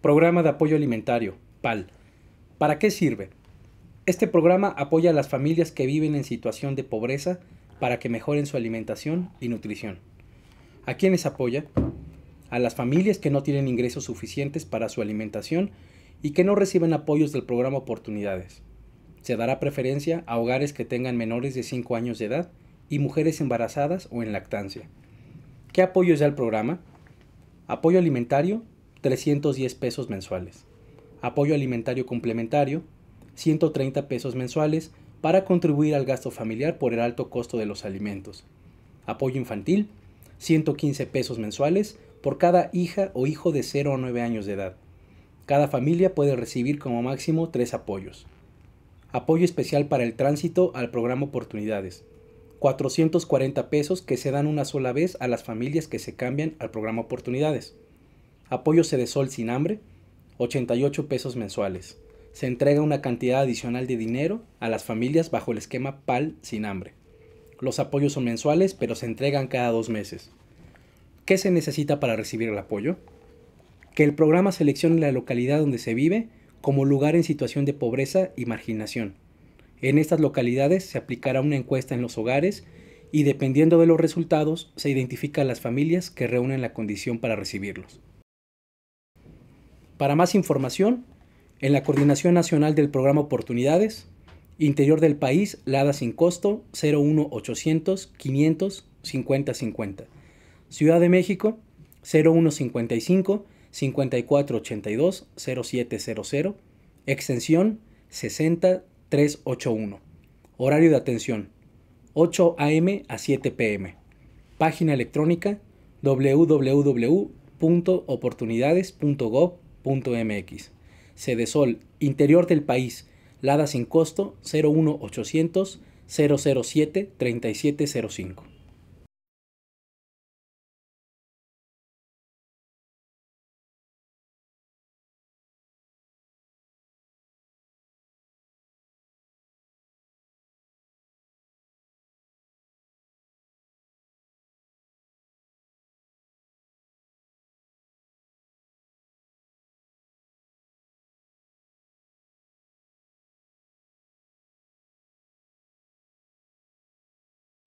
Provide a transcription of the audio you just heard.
Programa de Apoyo Alimentario, PAL. ¿Para qué sirve? Este programa apoya a las familias que viven en situación de pobreza para que mejoren su alimentación y nutrición. ¿A quiénes apoya? A las familias que no tienen ingresos suficientes para su alimentación y que no reciben apoyos del programa Oportunidades. Se dará preferencia a hogares que tengan menores de 5 años de edad y mujeres embarazadas o en lactancia. ¿Qué apoyo es el programa? Apoyo alimentario 310 pesos mensuales. Apoyo alimentario complementario, 130 pesos mensuales para contribuir al gasto familiar por el alto costo de los alimentos. Apoyo infantil, 115 pesos mensuales por cada hija o hijo de 0 a 9 años de edad. Cada familia puede recibir como máximo 3 apoyos. Apoyo especial para el tránsito al programa Oportunidades. 440 pesos que se dan una sola vez a las familias que se cambian al programa Oportunidades. Apoyo sol sin hambre, 88 pesos mensuales. Se entrega una cantidad adicional de dinero a las familias bajo el esquema PAL sin hambre. Los apoyos son mensuales, pero se entregan cada dos meses. ¿Qué se necesita para recibir el apoyo? Que el programa seleccione la localidad donde se vive como lugar en situación de pobreza y marginación. En estas localidades se aplicará una encuesta en los hogares y dependiendo de los resultados se identifican las familias que reúnen la condición para recibirlos. Para más información, en la Coordinación Nacional del Programa Oportunidades, Interior del País, Lada sin costo, 01800 500 5050 Ciudad de México, 0155 5482 0700, extensión 60381. Horario de atención, 8 a.m. a 7 p.m. Página electrónica www.oportunidades.gov. .mx. Sol, interior del país. Lada sin costo 01800 007 3705.